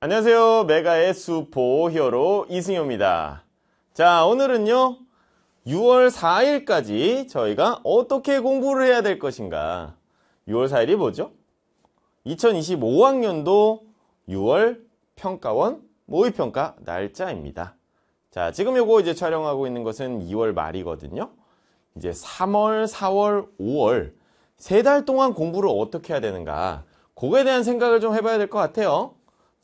안녕하세요. 메가의 수포 히어로 이승효입니다. 자, 오늘은요. 6월 4일까지 저희가 어떻게 공부를 해야 될 것인가. 6월 4일이 뭐죠? 2025학년도 6월 평가원 모의평가 날짜입니다. 자, 지금 요거 이제 촬영하고 있는 것은 2월 말이거든요. 이제 3월, 4월, 5월 세 달 동안 공부를 어떻게 해야 되는가. 그거에 대한 생각을 좀 해봐야 될 것 같아요.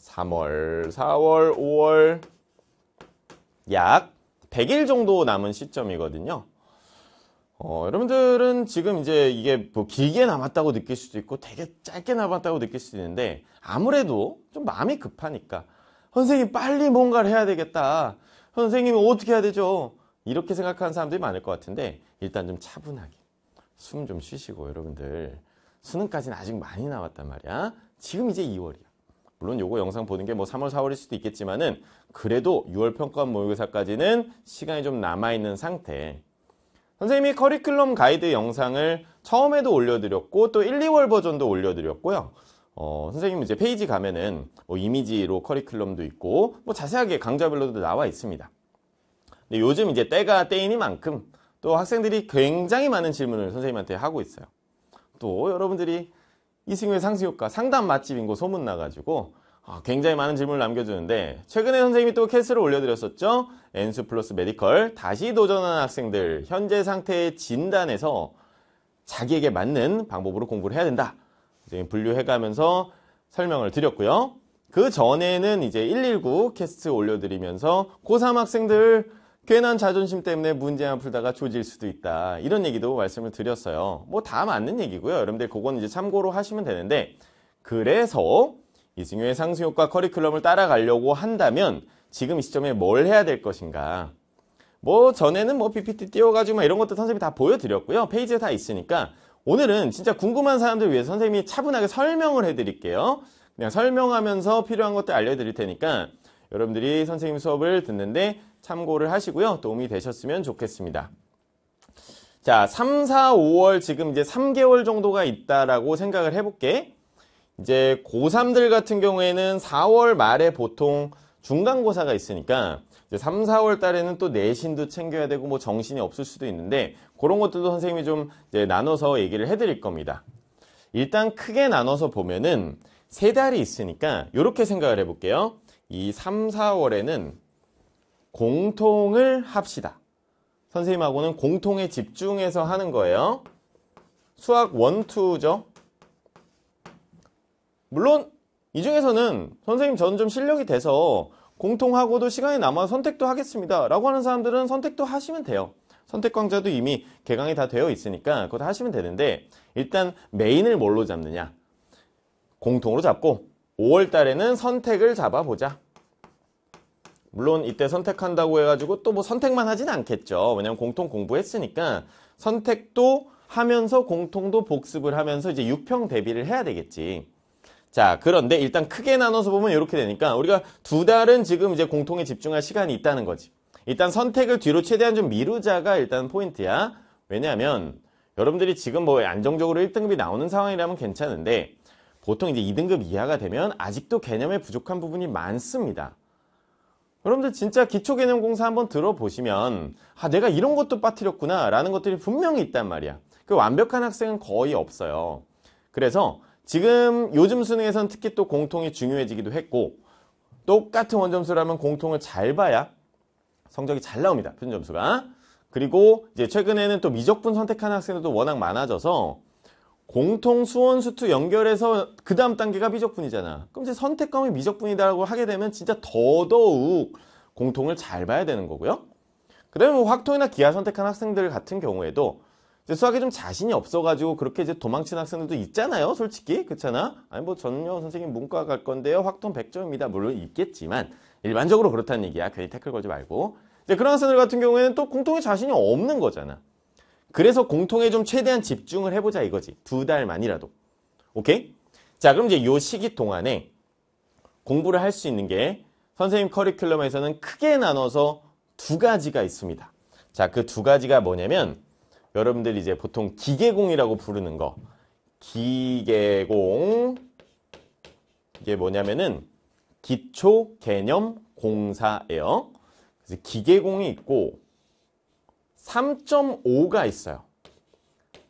3월, 4월, 5월 약 100일 정도 남은 시점이거든요. 어, 여러분들은 지금 이제 이게 뭐 길게 남았다고 느낄 수도 있고 되게 짧게 남았다고 느낄 수도 있는데 아무래도 좀 마음이 급하니까 선생님 빨리 뭔가를 해야 되겠다. 선생님 어떻게 해야 되죠? 이렇게 생각하는 사람들이 많을 것 같은데 일단 좀 차분하게 숨 좀 쉬시고 여러분들 수능까지는 아직 많이 남았단 말이야. 지금 이제 2월이야. 물론 요거 영상 보는 게 뭐 3월, 4월일 수도 있겠지만은 그래도 6월 평가 모의고사까지는 시간이 좀 남아있는 상태. 선생님이 커리큘럼 가이드 영상을 처음에도 올려드렸고 또 1, 2월 버전도 올려드렸고요. 어, 선생님 이제 페이지 가면은 뭐 이미지로 커리큘럼도 있고 뭐 자세하게 강좌별로도 나와 있습니다. 근데 요즘 이제 때가 때이니만큼 또 학생들이 굉장히 많은 질문을 선생님한테 하고 있어요. 또 여러분들이 이승윤의 상수효과 상담 맛집인 거 소문나가지고 아, 굉장히 많은 질문을 남겨주는데 최근에 선생님이 또 캐스를 올려드렸었죠 엔수 플러스 메디컬 다시 도전하는 학생들 현재 상태의 진단에서 자기에게 맞는 방법으로 공부를 해야 된다 분류해가면서 설명을 드렸고요 그 전에는 이제 119 캐스트 올려드리면서 고3 학생들 괜한 자존심 때문에 문제만 풀다가 조질 수도 있다. 이런 얘기도 말씀을 드렸어요. 뭐 다 맞는 얘기고요. 여러분들 그건 이제 참고로 하시면 되는데 그래서 이승효의 상승효과 커리큘럼을 따라가려고 한다면 지금 이 시점에 뭘 해야 될 것인가? 뭐 전에는 뭐 PPT 띄워가지고 막 이런 것도 선생님이 다 보여드렸고요. 페이지에 다 있으니까 오늘은 진짜 궁금한 사람들 위해서 선생님이 차분하게 설명을 해드릴게요. 그냥 설명하면서 필요한 것들 알려드릴 테니까 여러분들이 선생님 수업을 듣는데 참고를 하시고요. 도움이 되셨으면 좋겠습니다. 자, 3, 4, 5월 지금 이제 3개월 정도가 있다라고 생각을 해볼게. 이제 고3들 같은 경우에는 4월 말에 보통 중간고사가 있으니까 이제 3, 4월 달에는 또 내신도 챙겨야 되고 뭐 정신이 없을 수도 있는데 그런 것들도 선생님이 좀 이제 나눠서 얘기를 해드릴 겁니다. 일단 크게 나눠서 보면은 세 달이 있으니까 이렇게 생각을 해볼게요. 이 3, 4월에는 공통을 합시다. 선생님하고는 공통에 집중해서 하는 거예요. 수학 1, 2죠. 물론 이 중에서는 선생님 저는 좀 실력이 돼서 공통하고도 시간이 남아 선택도 하겠습니다. 라고 하는 사람들은 선택도 하시면 돼요. 선택 강좌도 이미 개강이 다 되어 있으니까 그것도 하시면 되는데 일단 메인을 뭘로 잡느냐. 공통으로 잡고 5월 달에는 선택을 잡아보자. 물론 이때 선택한다고 해가지고 또 뭐 선택만 하진 않겠죠. 왜냐면 공통 공부했으니까 선택도 하면서 공통도 복습을 하면서 이제 6평 대비를 해야 되겠지. 자, 그런데 일단 크게 나눠서 보면 이렇게 되니까 우리가 두 달은 지금 이제 공통에 집중할 시간이 있다는 거지. 일단 선택을 뒤로 최대한 좀 미루자가 일단 포인트야. 왜냐하면 여러분들이 지금 뭐 안정적으로 1등급이 나오는 상황이라면 괜찮은데 보통 이제 2등급 이하가 되면 아직도 개념에 부족한 부분이 많습니다. 여러분들 진짜 기초개념 공사 한번 들어보시면 아 내가 이런 것도 빠뜨렸구나 라는 것들이 분명히 있단 말이야. 그 완벽한 학생은 거의 없어요. 그래서 지금 요즘 수능에선 특히 또 공통이 중요해지기도 했고 똑같은 원점수라면 공통을 잘 봐야 성적이 잘 나옵니다. 표준점수가. 그리고 이제 최근에는 또 미적분 선택하는 학생들도 워낙 많아져서 공통 수원 수투 연결해서 그 다음 단계가 미적분이잖아. 그럼 이제 선택검이 미적분이다라고 하게 되면 진짜 더더욱 공통을 잘 봐야 되는 거고요. 그다음에 뭐 확통이나 기하 선택한 학생들 같은 경우에도 이제 수학에 좀 자신이 없어가지고 그렇게 이제 도망친 학생들도 있잖아요. 솔직히 그렇잖아. 아니 뭐 전영 선생님 문과 갈 건데요. 확통 100점입니다. 물론 있겠지만 일반적으로 그렇다는 얘기야. 괜히 태클 걸지 말고. 이제 그런 학생들 같은 경우에는 또 공통에 자신이 없는 거잖아. 그래서 공통에 좀 최대한 집중을 해보자 이거지. 두 달만이라도. 오케이? 자 그럼 이제 요 시기 동안에 공부를 할 수 있는 게 선생님 커리큘럼에서는 크게 나눠서 두 가지가 있습니다. 자, 그 두 가지가 뭐냐면 여러분들 이제 보통 기계공이라고 부르는 거. 기계공 이게 뭐냐면은 기초 개념 공사예요. 그래서 기계공이 있고 3.5가 있어요.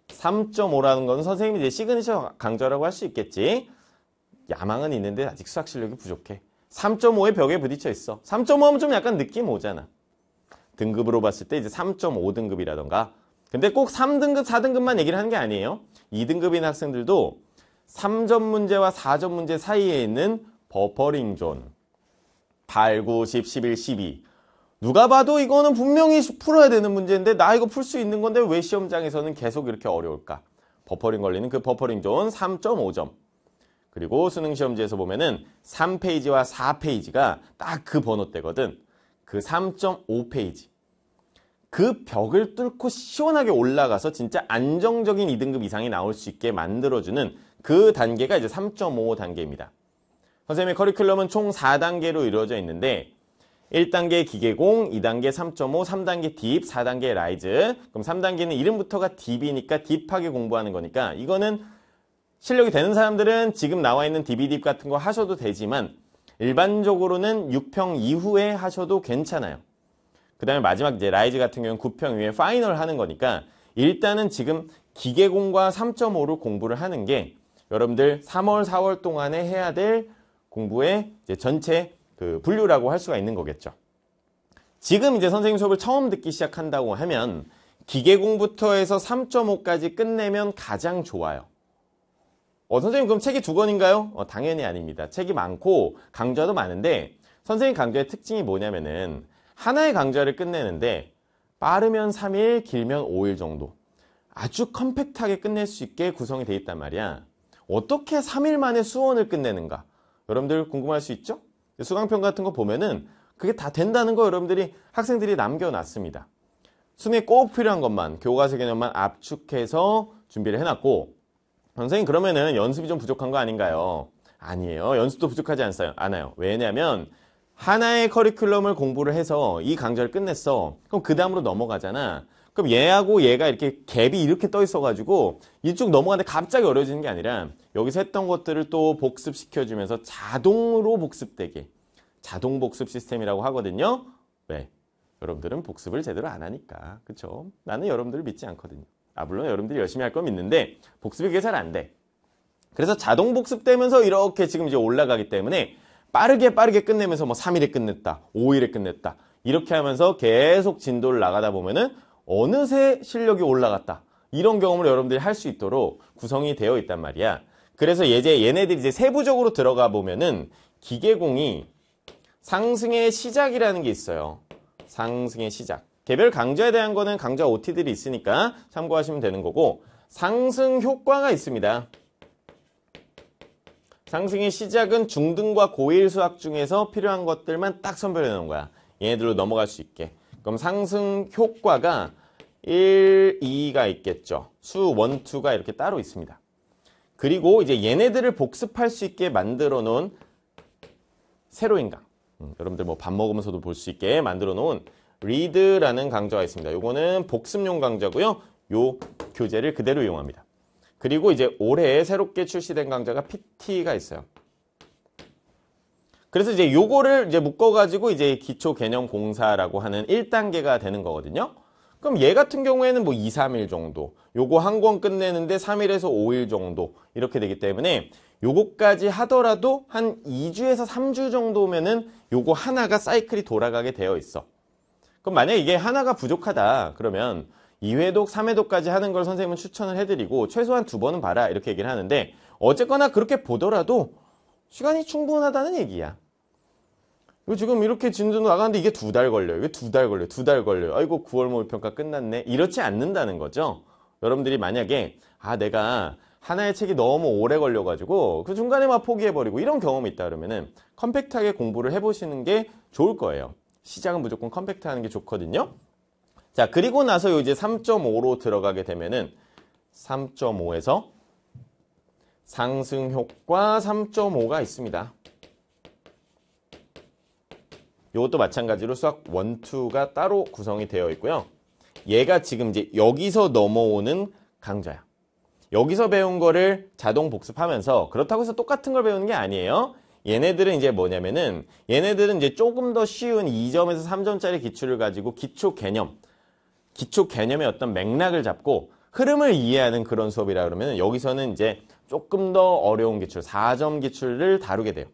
3.5라는 건 선생님이 이제 시그니처 강좌라고 할 수 있겠지. 야망은 있는데 아직 수학 실력이 부족해. 3.5의 벽에 부딪혀 있어. 3.5하면 좀 약간 느낌 오잖아. 등급으로 봤을 때 이제 3.5등급이라던가. 근데 꼭 3등급, 4등급만 얘기를 하는 게 아니에요. 2등급인 학생들도 3점 문제와 4점 문제 사이에 있는 버퍼링 존. 8, 9, 10, 11, 12. 누가 봐도 이거는 분명히 풀어야 되는 문제인데 나 이거 풀 수 있는 건데 왜 시험장에서는 계속 이렇게 어려울까? 버퍼링 걸리는 그 버퍼링 존 3.5점. 그리고 수능 시험지에서 보면은 3페이지와 4페이지가 딱 그 번호대거든. 그 3.5페이지. 그 벽을 뚫고 시원하게 올라가서 진짜 안정적인 2등급 이상이 나올 수 있게 만들어주는 그 단계가 이제 3.5 단계입니다. 선생님의 커리큘럼은 총 4단계로 이루어져 있는데 1단계 기계공, 2단계 3.5, 3단계 딥, 4단계 라이즈. 그럼 3단계는 이름부터가 딥이니까 딥하게 공부하는 거니까 이거는 실력이 되는 사람들은 지금 나와 있는 DB딥 같은 거 하셔도 되지만 일반적으로는 6평 이후에 하셔도 괜찮아요. 그 다음에 마지막 이제 라이즈 같은 경우는 9평 이후에 파이널 하는 거니까 일단은 지금 기계공과 3.5로 공부를 하는 게 여러분들 3월, 4월 동안에 해야 될 공부의 전체 그 분류라고 할 수가 있는 거겠죠. 지금 이제 선생님 수업을 처음 듣기 시작한다고 하면 기계공부터 해서 3.5까지 끝내면 가장 좋아요. 어, 선생님 그럼 책이 두 권인가요? 어, 당연히 아닙니다. 책이 많고 강좌도 많은데 선생님 강좌의 특징이 뭐냐면은 하나의 강좌를 끝내는데 빠르면 3일, 길면 5일 정도 아주 컴팩트하게 끝낼 수 있게 구성이 돼 있단 말이야. 어떻게 3일 만에 수원을 끝내는가? 여러분들 궁금할 수 있죠? 수강평 같은 거 보면은 그게 다 된다는 거 여러분들이 학생들이 남겨놨습니다. 수능에 꼭 필요한 것만 교과서 개념만 압축해서 준비를 해놨고 선생님 그러면은 연습이 좀 부족한 거 아닌가요? 아니에요. 연습도 부족하지 않아요. 왜냐하면 하나의 커리큘럼을 공부를 해서 이 강좌를 끝냈어. 그럼 그 다음으로 넘어가잖아. 그럼 얘하고 얘가 이렇게 갭이 이렇게 떠 있어가지고 이쪽 넘어가는데 갑자기 어려워지는 게 아니라 여기서 했던 것들을 또 복습시켜주면서 자동으로 복습되게 자동 복습 시스템이라고 하거든요. 왜? 네. 여러분들은 복습을 제대로 안 하니까. 그렇죠 나는 여러분들을 믿지 않거든요. 아, 물론 여러분들이 열심히 할건 믿는데 복습이 그게 잘 안 돼. 그래서 자동 복습되면서 이렇게 지금 이제 올라가기 때문에 빠르게 빠르게 끝내면서 뭐 3일에 끝냈다, 5일에 끝냈다. 이렇게 하면서 계속 진도를 나가다 보면은 어느새 실력이 올라갔다. 이런 경험을 여러분들이 할 수 있도록 구성이 되어 있단 말이야. 그래서 이제 얘네들이 이제 세부적으로 들어가 보면은 기계공이 상승의 시작이라는 게 있어요. 상승의 시작. 개별 강좌에 대한 거는 강좌 OT들이 있으니까 참고하시면 되는 거고 상승 효과가 있습니다. 상승의 시작은 중등과 고1 수학 중에서 필요한 것들만 딱 선별해 놓은 거야. 얘네들로 넘어갈 수 있게. 그럼 상승 효과가 1, 2가 있겠죠. 수 1, 2가 이렇게 따로 있습니다. 그리고 이제 얘네들을 복습할 수 있게 만들어 놓은 세로 인강. 음, 여러분들 뭐 밥 먹으면서도 볼 수 있게 만들어 놓은 리드라는 강좌가 있습니다. 요거는 복습용 강좌고요. 요 교재를 그대로 이용합니다. 그리고 이제 올해 새롭게 출시된 강좌가 PT가 있어요. 그래서 이제 요거를 이제 묶어가지고 이제 기초 개념 공사라고 하는 1단계가 되는 거거든요. 그럼 얘 같은 경우에는 뭐 2, 3일 정도 요거 한 권 끝내는데 3일에서 5일 정도 이렇게 되기 때문에 요거까지 하더라도 한 2주에서 3주 정도면은 요거 하나가 사이클이 돌아가게 되어 있어 그럼 만약 이게 하나가 부족하다 그러면 2회독, 3회독까지 하는 걸 선생님은 추천을 해드리고 최소한 두 번은 봐라 이렇게 얘기를 하는데 어쨌거나 그렇게 보더라도 시간이 충분하다는 얘기야 지금 이렇게 진도 나가는데 이게 두 달 걸려요. 이게 두 달 걸려요. 두 달 걸려요. 아이고 9월 모의평가 끝났네. 이렇지 않는다는 거죠. 여러분들이 만약에 아 내가 하나의 책이 너무 오래 걸려가지고 그 중간에 막 포기해버리고 이런 경험이 있다 그러면은 컴팩트하게 공부를 해보시는 게 좋을 거예요. 시작은 무조건 컴팩트하는 게 좋거든요. 자 그리고 나서 이제 3.5로 들어가게 되면은 3.5에서 상승 효과 3.5가 있습니다. 이것도 마찬가지로 수학 1, 2가 따로 구성이 되어 있고요. 얘가 지금 이제 여기서 넘어오는 강좌야. 여기서 배운 거를 자동 복습하면서 그렇다고 해서 똑같은 걸 배우는 게 아니에요. 얘네들은 이제 뭐냐면은 얘네들은 이제 조금 더 쉬운 2점에서 3점짜리 기출을 가지고 기초 개념, 기초 개념의 어떤 맥락을 잡고 흐름을 이해하는 그런 수업이라 그러면 여기서는 이제 조금 더 어려운 기출, 4점 기출을 다루게 돼요.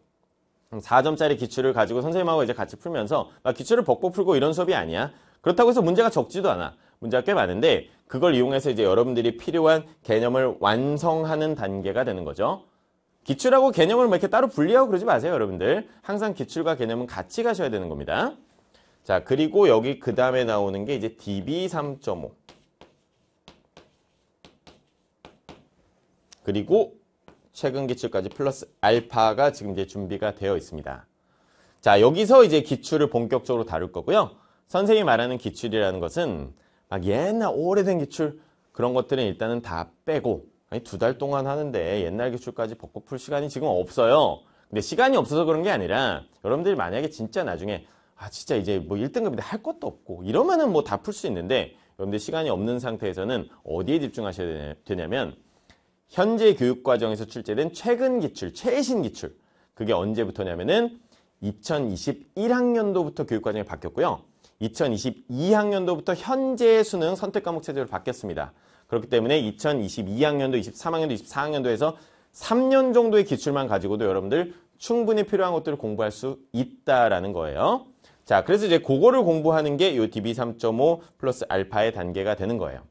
4점짜리 기출을 가지고 선생님하고 이제 같이 풀면서 막 기출을 벗고 풀고 이런 수업이 아니야. 그렇다고 해서 문제가 적지도 않아. 문제가 꽤 많은데 그걸 이용해서 이제 여러분들이 필요한 개념을 완성하는 단계가 되는 거죠. 기출하고 개념을 뭐 이렇게 따로 분리하고 그러지 마세요, 여러분들. 항상 기출과 개념은 같이 가셔야 되는 겁니다. 자, 그리고 여기 그 다음에 나오는 게 이제 DB 3.5. 그리고 최근 기출까지 플러스 알파가 지금 이제 준비가 되어 있습니다. 자, 여기서 이제 기출을 본격적으로 다룰 거고요. 선생님이 말하는 기출이라는 것은 막 옛날 오래된 기출 그런 것들은 일단은 다 빼고 두 달 동안 하는데 옛날 기출까지 벗고 풀 시간이 지금 없어요. 근데 시간이 없어서 그런 게 아니라 여러분들이 만약에 진짜 나중에 아 진짜 이제 뭐 1등급인데 할 것도 없고 이러면은 뭐 다 풀 수 있는데 여러분들 시간이 없는 상태에서는 어디에 집중하셔야 되냐면 현재 교육과정에서 출제된 최근 기출, 최신 기출 그게 언제부터냐면은 2021학년도부터 교육과정이 바뀌었고요. 2022학년도부터 현재 수능 선택 과목 체제로 바뀌었습니다. 그렇기 때문에 2022학년도, 23학년도, 24학년도에서 3년 정도의 기출만 가지고도 여러분들 충분히 필요한 것들을 공부할 수 있다라는 거예요. 자, 그래서 이제 그거를 공부하는 게 이 DB3.5 플러스 알파의 단계가 되는 거예요.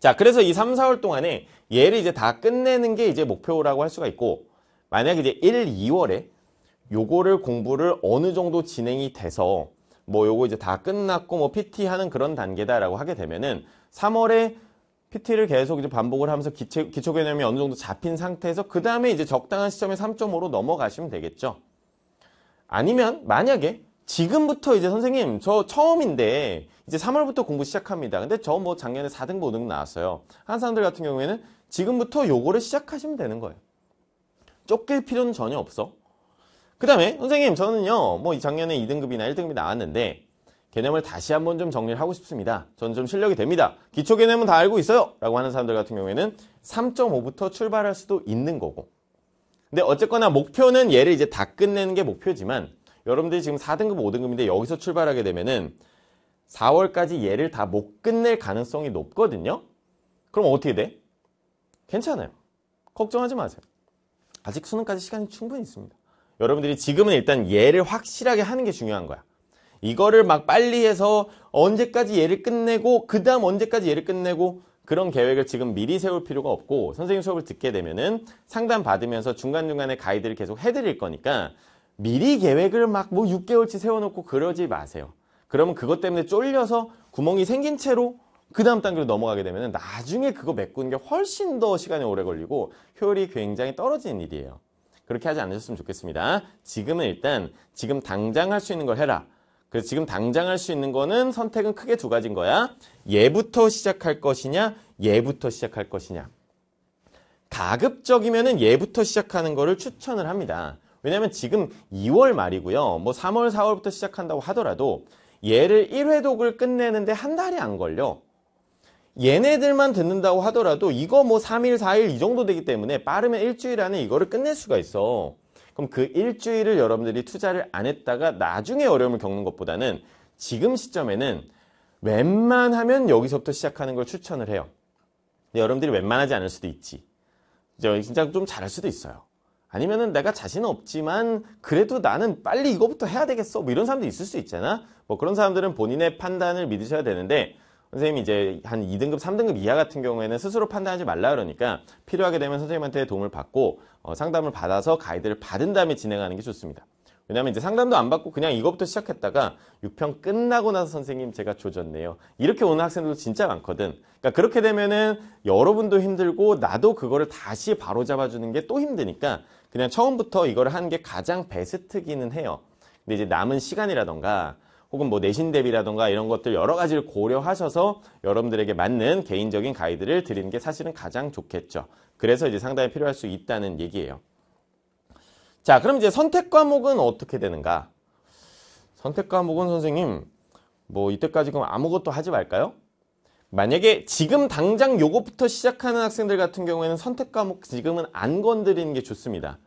자, 그래서 이 3, 4월 동안에 얘를 이제 다 끝내는 게 이제 목표라고 할 수가 있고 만약에 이제 1, 2월에 요거를 공부를 어느 정도 진행이 돼서 뭐 요거 이제 다 끝났고 뭐 PT 하는 그런 단계다라고 하게 되면은 3월에 PT를 계속 이제 반복을 하면서 기체, 기초 개념이 어느 정도 잡힌 상태에서 그 다음에 이제 적당한 시점에 3.5로 넘어가시면 되겠죠. 아니면 만약에 지금부터 이제 선생님 저 처음인데 이제 3월부터 공부 시작합니다. 근데 저 뭐 작년에 4등5등 뭐 나왔어요. 한 사람들 같은 경우에는 지금부터 요거를 시작하시면 되는 거예요. 쫓길 필요는 전혀 없어. 그 다음에 선생님 저는요 뭐 작년에 2등급이나 1등급이 나왔는데 개념을 다시 한번 좀 정리를 하고 싶습니다. 저는 좀 실력이 됩니다. 기초 개념은 다 알고 있어요. 라고 하는 사람들 같은 경우에는 3.5부터 출발할 수도 있는 거고 근데 어쨌거나 목표는 얘를 이제 다 끝내는 게 목표지만 여러분들이 지금 4등급, 5등급인데 여기서 출발하게 되면은 4월까지 얘를 다 못 끝낼 가능성이 높거든요. 그럼 어떻게 돼? 괜찮아요. 걱정하지 마세요. 아직 수능까지 시간이 충분히 있습니다. 여러분들이 지금은 일단 얘를 확실하게 하는 게 중요한 거야. 이거를 막 빨리 해서 언제까지 얘를 끝내고 그 다음 언제까지 얘를 끝내고 그런 계획을 지금 미리 세울 필요가 없고 선생님 수업을 듣게 되면은 상담 받으면서 중간중간에 가이드를 계속 해드릴 거니까 미리 계획을 막 뭐 6개월치 세워놓고 그러지 마세요. 그러면 그것 때문에 쫄려서 구멍이 생긴 채로 그 다음 단계로 넘어가게 되면 나중에 그거 메꾸는 게 훨씬 더 시간이 오래 걸리고 효율이 굉장히 떨어지는 일이에요. 그렇게 하지 않으셨으면 좋겠습니다. 지금은 일단 지금 당장 할 수 있는 걸 해라. 그래서 지금 당장 할 수 있는 거는 선택은 크게 두 가지인 거야. 얘부터 시작할 것이냐, 얘부터 시작할 것이냐. 가급적이면은 얘부터 시작하는 거를 추천을 합니다. 왜냐면 하 지금 2월 말이고요. 뭐 3월, 4월부터 시작한다고 하더라도 얘를 1회독을 끝내는데 한 달이 안 걸려. 얘네들만 듣는다고 하더라도 이거 뭐 3일, 4일 이 정도 되기 때문에 빠르면 일주일 안에 이거를 끝낼 수가 있어. 그럼 그 일주일을 여러분들이 투자를 안 했다가 나중에 어려움을 겪는 것보다는 지금 시점에는 웬만하면 여기서부터 시작하는 걸 추천을 해요. 근데 여러분들이 웬만하지 않을 수도 있지. 진짜 좀 잘할 수도 있어요. 아니면은 내가 자신은 없지만 그래도 나는 빨리 이거부터 해야 되겠어 뭐 이런 사람도 있을 수 있잖아 뭐 그런 사람들은 본인의 판단을 믿으셔야 되는데 선생님이 제한 2등급, 3등급 이하 같은 경우에는 스스로 판단하지 말라 그러니까 필요하게 되면 선생님한테 도움을 받고 어, 상담을 받아서 가이드를 받은 다음에 진행하는 게 좋습니다. 왜냐하면 이제 상담도 안 받고 그냥 이것부터 시작했다가 6평 끝나고 나서 선생님 제가 조졌네요. 이렇게 오는 학생들도 진짜 많거든. 그러니까 그렇게 되면은 여러분도 힘들고 나도 그거를 다시 바로 잡아주는 게 또 힘드니까 그냥 처음부터 이걸 하는 게 가장 베스트기는 해요. 근데 이제 남은 시간이라던가 혹은 뭐 내신 대비라던가 이런 것들 여러 가지를 고려하셔서 여러분들에게 맞는 개인적인 가이드를 드리는 게 사실은 가장 좋겠죠. 그래서 이제 상당히 필요할 수 있다는 얘기예요. 자, 그럼 이제 선택 과목은 어떻게 되는가? 선택 과목은 선생님, 뭐 이때까지 그럼 아무것도 하지 말까요? 만약에 지금 당장 요것부터 시작하는 학생들 같은 경우에는 선택 과목 지금은 안 건드리는 게 좋습니다.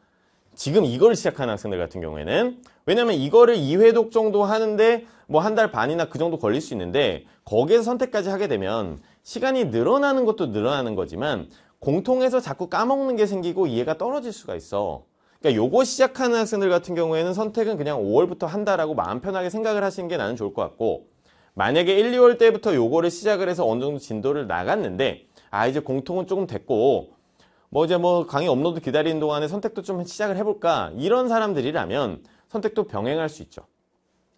지금 이걸 시작하는 학생들 같은 경우에는 왜냐면 이거를 2회독 정도 하는데 뭐 한 달 반이나 그 정도 걸릴 수 있는데 거기에서 선택까지 하게 되면 시간이 늘어나는 것도 늘어나는 거지만 공통해서 자꾸 까먹는 게 생기고 이해가 떨어질 수가 있어. 그러니까 요거 시작하는 학생들 같은 경우에는 선택은 그냥 5월부터 한다라고 마음 편하게 생각을 하시는 게 나는 좋을 것 같고 만약에 1, 2월 때부터 요거를 시작을 해서 어느 정도 진도를 나갔는데 아 이제 공통은 조금 됐고 뭐 이제 뭐 강의 업로드 기다리는 동안에 선택도 좀 시작을 해볼까 이런 사람들이라면 선택도 병행할 수 있죠.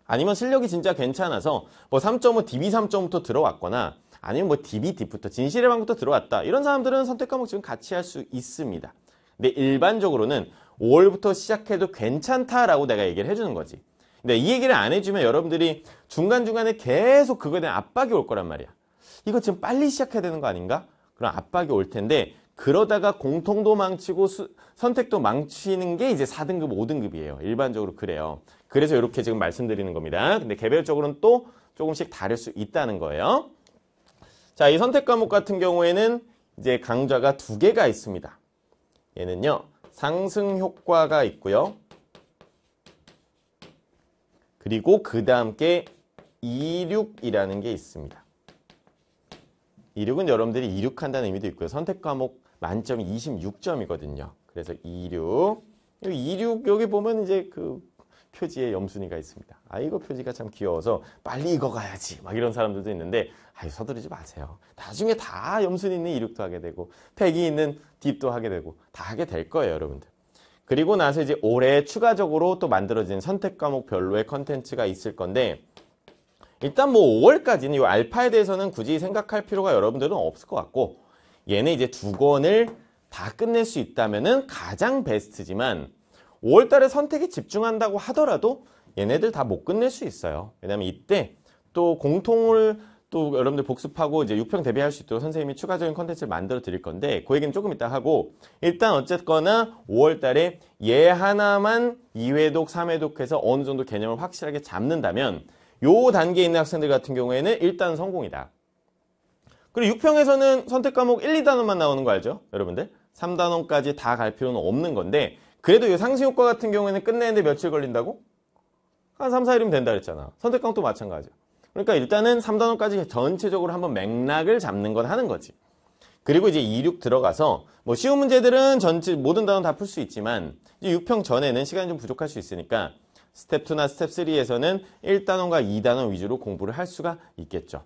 아니면 실력이 진짜 괜찮아서 뭐 3.5 DB 3.5부터 들어왔거나 아니면 뭐 DB 딥부터 진실의 방부터 들어왔다 이런 사람들은 선택 과목 지금 같이 할 수 있습니다. 근데 일반적으로는 5월부터 시작해도 괜찮다라고 내가 얘기를 해주는 거지. 근데 네, 이 얘기를 안 해주면 여러분들이 중간중간에 계속 그거에 대한 압박이 올 거란 말이야. 이거 지금 빨리 시작해야 되는 거 아닌가? 그런 압박이 올 텐데 그러다가 공통도 망치고 수, 선택도 망치는 게 이제 4등급, 5등급이에요. 일반적으로 그래요. 그래서 이렇게 지금 말씀드리는 겁니다. 근데 개별적으로는 또 조금씩 다를 수 있다는 거예요. 자, 이 선택 과목 같은 경우에는 이제 강좌가 두 개가 있습니다. 얘는요. 상승 효과가 있고요. 그리고 그 다음 게 26이라는 게 있습니다. 이륙은 여러분들이 이륙한다는 의미도 있고요. 선택 과목 만점이 26점이거든요. 그래서 이륙. 이륙 여기 보면 이제 그 표지에 염순이가 있습니다. 아 이거 표지가 참 귀여워서 빨리 이어 가야지 막 이런 사람들도 있는데 아유 서두르지 마세요. 나중에 다 염순이 있는 이륙도 하게 되고 팩이 있는 딥도 하게 되고 다 하게 될 거예요 여러분들. 그리고 나서 이제 올해 추가적으로 또 만들어진 선택 과목별로의 컨텐츠가 있을 건데 일단 뭐 5월까지는 이 알파에 대해서는 굳이 생각할 필요가 여러분들은 없을 것 같고 얘네 이제 두 권을 다 끝낼 수 있다면은 가장 베스트지만 5월 달에 선택에 집중한다고 하더라도 얘네들 다 못 끝낼 수 있어요. 왜냐면 이때 또 공통을 또 여러분들 복습하고 이제 6평 대비할 수 있도록 선생님이 추가적인 컨텐츠를 만들어 드릴 건데 그 얘기는 조금 이따 하고 일단 어쨌거나 5월 달에 얘 예 하나만 2회독, 3회독 해서 어느 정도 개념을 확실하게 잡는다면 요 단계에 있는 학생들 같은 경우에는 일단 성공이다. 그리고 6평에서는 선택 과목 1, 2단원만 나오는 거 알죠? 여러분들 3단원까지 다 갈 필요는 없는 건데 그래도 이 상승 효과 같은 경우에는 끝내는데 며칠 걸린다고? 한 3, 4일이면 된다 그랬잖아. 선택 과목도 마찬가지죠. 그러니까 일단은 3단원까지 전체적으로 한번 맥락을 잡는 건 하는 거지. 그리고 이제 2, 6 들어가서 뭐 쉬운 문제들은 전체 모든 단원 다 풀 수 있지만 이제 6평 전에는 시간이 좀 부족할 수 있으니까 스텝 2나 스텝 3에서는 1단원과 2단원 위주로 공부를 할 수가 있겠죠.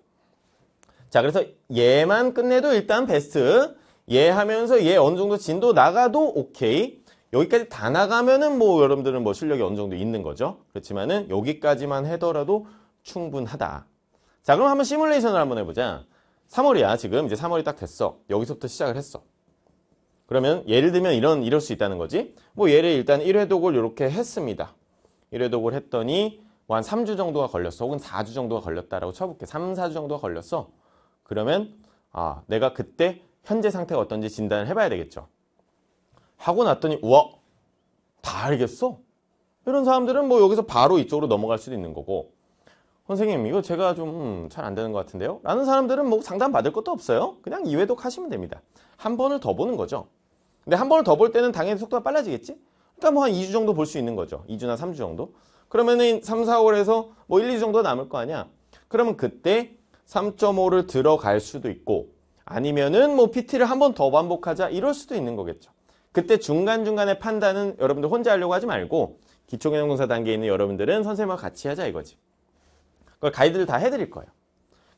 자, 그래서 얘만 끝내도 일단 베스트. 얘 예 하면서 얘 예 어느 정도 진도 나가도 오케이. 여기까지 다 나가면은 뭐 여러분들은 뭐 실력이 어느 정도 있는 거죠. 그렇지만은 여기까지만 해더라도 충분하다. 자 그럼 한번 시뮬레이션을 한번 해보자. 3월이야 지금 이제 3월이 딱 됐어. 여기서부터 시작을 했어. 그러면 예를 들면 이런 이럴 수 있다는 거지. 뭐예를 일단 1회 독을 이렇게 했습니다. 1회 독을 했더니 뭐한 3주 정도가 걸렸어. 혹은 4주 정도가 걸렸다라고 쳐볼게. 3, 4주 정도가 걸렸어. 그러면 아 내가 그때 현재 상태가 어떤지 진단을 해봐야 되겠죠. 하고 났더니 우와 다 알겠어. 이런 사람들은 뭐 여기서 바로 이쪽으로 넘어갈 수도 있는 거고 선생님 이거 제가 좀 잘안 음, 되는 것 같은데요 라는 사람들은 뭐 상담 받을 것도 없어요 그냥 이외독 하시면 됩니다 한 번을 더 보는 거죠 근데 한 번을 더 볼 때는 당연히 속도가 빨라지겠지 일단 뭐 한 2주 정도 볼 수 있는 거죠 2주나 3주 정도 그러면은 3, 4월에서 뭐 1, 2주 정도 남을 거 아니야 그러면 그때 3.5를 들어갈 수도 있고 아니면은 뭐 PT를 한 번 더 반복하자 이럴 수도 있는 거겠죠 그때 중간중간에 판단은 여러분들 혼자 하려고 하지 말고 기초경영공사 단계에 있는 여러분들은 선생님과 같이 하자 이거지 그걸 가이드를 다 해드릴 거예요.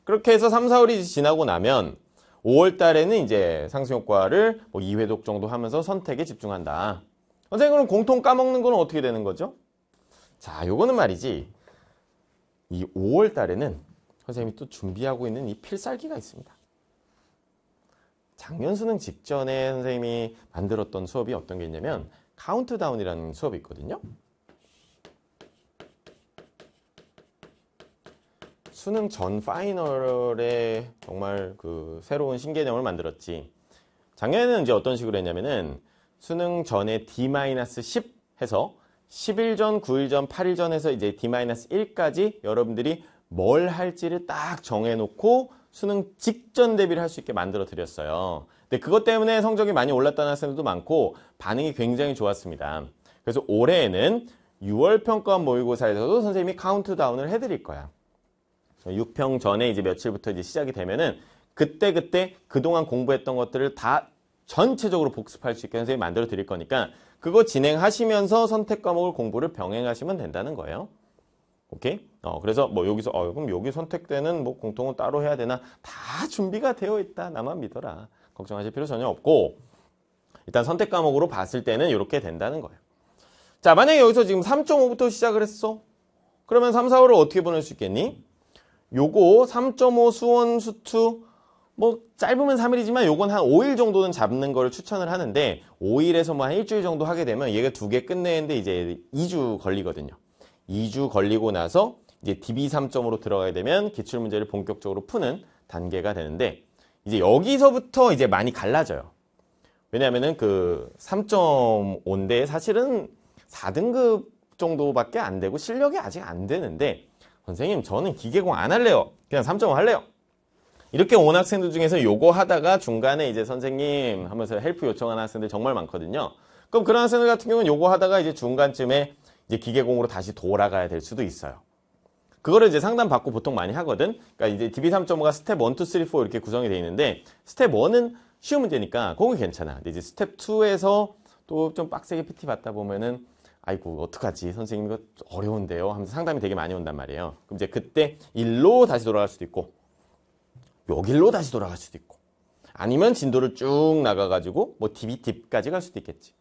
그렇게 해서 3, 4월이 지나고 나면 5월 달에는 이제 상승효과를 뭐 2회독 정도 하면서 선택에 집중한다. 선생님 그럼 공통 까먹는 거는 어떻게 되는 거죠? 자, 요거는 말이지 이 5월 달에는 선생님이 또 준비하고 있는 이 필살기가 있습니다. 작년 수능 직전에 선생님이 만들었던 수업이 어떤 게 있냐면 카운트다운이라는 수업이 있거든요. 수능 전 파이널에 정말 그 새로운 신개념을 만들었지 작년에는 이제 어떤 식으로 했냐면은 수능 전에 D-10 해서 10일 전, 9일 전, 8일 전에서 이제 D-1까지 여러분들이 뭘 할지를 딱 정해놓고 수능 직전 대비를 할 수 있게 만들어 드렸어요. 근데 그것 때문에 성적이 많이 올랐다는 학생들도 많고 반응이 굉장히 좋았습니다. 그래서 올해에는 6월 평가 모의고사에서도 선생님이 카운트다운을 해드릴 거야. 6평 전에 이제 며칠부터 이제 시작이 되면은 그때 그때 그동안 공부했던 것들을 다 전체적으로 복습할 수 있게 선생님이 만들어 드릴 거니까 그거 진행하시면서 선택 과목을 공부를 병행하시면 된다는 거예요. 오케이? 어, 그래서 뭐 여기서 어, 그럼 여기 선택되는 뭐 공통은 따로 해야 되나? 다 준비가 되어 있다. 나만 믿어라. 걱정하실 필요 전혀 없고 일단 선택 과목으로 봤을 때는 이렇게 된다는 거예요. 자, 만약에 여기서 지금 3.5부터 시작을 했어. 그러면 3, 4 5를 어떻게 보낼 수 있겠니? 요거 3.5 수원 수투 뭐 짧으면 3일이지만 요건 한 5일 정도는 잡는 거를 추천을 하는데 5일에서 뭐 한 일주일 정도 하게 되면 얘가 두 개 끝내는데 이제 2주 걸리거든요. 2주 걸리고 나서 이제 DB 3 5로 들어가게 되면 기출 문제를 본격적으로 푸는 단계가 되는데 이제 여기서부터 이제 많이 갈라져요. 왜냐하면은 그 3.5인데 사실은 4등급 정도밖에 안 되고 실력이 아직 안 되는데 선생님 저는 기계공 안 할래요. 그냥 3.5 할래요. 이렇게 온 학생들 중에서 요거 하다가 중간에 이제 선생님 하면서 헬프 요청하는 학생들 정말 많거든요. 그럼 그런 학생들 같은 경우는 요거 하다가 이제 중간쯤에 이제 기계공으로 다시 돌아가야 될 수도 있어요. 그거를 이제 상담받고 보통 많이 하거든. 그러니까 이제 DB3.5가 스텝 1, 2, 3, 4 이렇게 구성이 되어 있는데 스텝 1은 쉬운 문제니까 그건 괜찮아. 근데 이제 스텝 2에서 또 좀 빡세게 PT 받다 보면은 아이고 어떡하지 선생님 이거 어려운데요 하면서 상담이 되게 많이 온단 말이에요 그럼 이제 그때 일로 다시 돌아갈 수도 있고 여길로 다시 돌아갈 수도 있고 아니면 진도를 쭉 나가가지고 뭐 d b 딥까지갈 수도 있겠지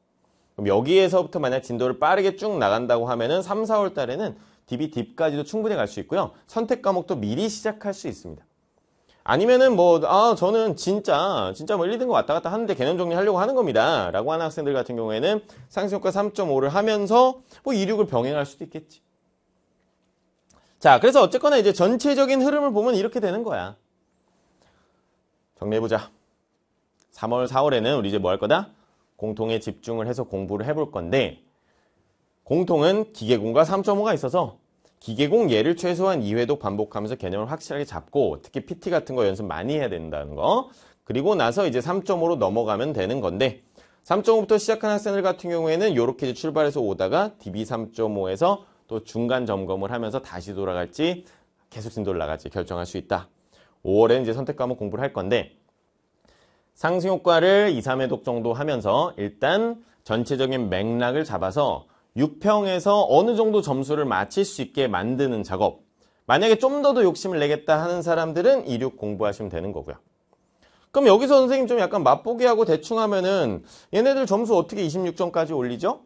그럼 여기에서부터 만약 진도를 빠르게 쭉 나간다고 하면은 3, 4월 달에는 d b 딥까지도 충분히 갈 수 있고요 선택 과목도 미리 시작할 수 있습니다 아니면은 뭐, 아, 저는 진짜, 진짜 뭐 1, 2등급 왔다 갔다 하는데 개념 정리 하려고 하는 겁니다. 라고 하는 학생들 같은 경우에는 상승효과 3.5를 하면서 뭐 2, 6을 병행할 수도 있겠지. 자, 그래서 어쨌거나 이제 전체적인 흐름을 보면 이렇게 되는 거야. 정리해보자. 3월, 4월에는 우리 이제 뭐 할 거다? 공통에 집중을 해서 공부를 해볼 건데, 공통은 기계공과 3.5가 있어서 기계공 예를 최소한 2회도 반복하면서 개념을 확실하게 잡고 특히 PT 같은 거 연습 많이 해야 된다는 거 그리고 나서 이제 3.5로 넘어가면 되는 건데 3.5부터 시작한 학생들 같은 경우에는 이렇게 출발해서 오다가 DB 3.5에서 또 중간 점검을 하면서 다시 돌아갈지 계속 진도를 나갈지 결정할 수 있다. 5월에는 이제 선택 과목 공부를 할 건데 상승효과를 2, 3회독 정도 하면서 일단 전체적인 맥락을 잡아서 6평에서 어느 정도 점수를 맞힐 수 있게 만드는 작업 만약에 좀더더 욕심을 내겠다 하는 사람들은 26 공부하시면 되는 거고요 그럼 여기서 선생님 좀 약간 맛보기 하고 대충 하면은 얘네들 점수 어떻게 26점까지 올리죠?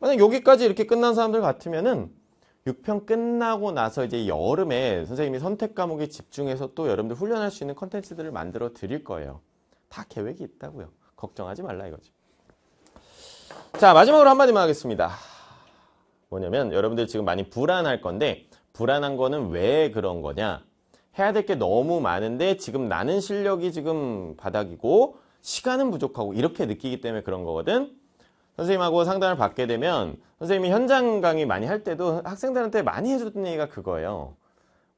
만약 여기까지 이렇게 끝난 사람들 같으면은 6평 끝나고 나서 이제 여름에 선생님이 선택 과목에 집중해서 또 여러분들 훈련할 수 있는 컨텐츠들을 만들어 드릴 거예요. 다 계획이 있다고요. 걱정하지 말라 이거지자 마지막으로 한마디만 하겠습니다. 뭐냐면 여러분들 지금 많이 불안할 건데 불안한 거는 왜 그런 거냐? 해야 될 게 너무 많은데 지금 나는 실력이 지금 바닥이고 시간은 부족하고 이렇게 느끼기 때문에 그런 거거든. 선생님하고 상담을 받게 되면 선생님이 현장 강의 많이 할 때도 학생들한테 많이 해줬던 얘기가 그거예요.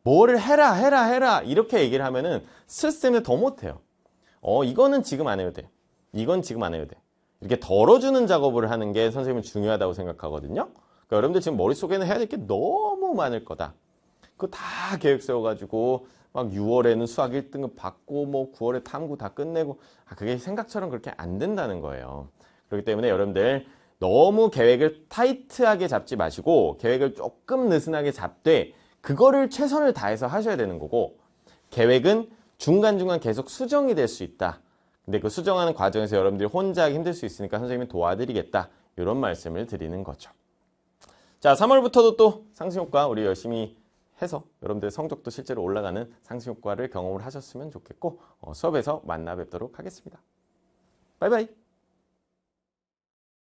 뭐를 해라 해라 해라 이렇게 얘기를 하면은 스트레스 때더 못해요. 어 이거는 지금 안 해도 돼. 이건 지금 안 해도 돼. 이렇게 덜어주는 작업을 하는 게 선생님은 중요하다고 생각하거든요. 그러니까 여러분들 지금 머릿속에는 해야 될 게 너무 많을 거다. 그거 다 계획 세워가지고 막 6월에는 수학 1등급 받고 뭐 9월에 탐구 다 끝내고 아 그게 생각처럼 그렇게 안 된다는 거예요. 그렇기 때문에 여러분들 너무 계획을 타이트하게 잡지 마시고 계획을 조금 느슨하게 잡되 그거를 최선을 다해서 하셔야 되는 거고 계획은 중간중간 계속 수정이 될 수 있다. 근데 그 수정하는 과정에서 여러분들이 혼자 하기 힘들 수 있으니까 선생님이 도와드리겠다. 이런 말씀을 드리는 거죠. 자 3월부터도 또 상승효과 우리 열심히 해서 여러분들 성적도 실제로 올라가는 상승효과를 경험을 하셨으면 좋겠고 어, 수업에서 만나 뵙도록 하겠습니다. 바이바이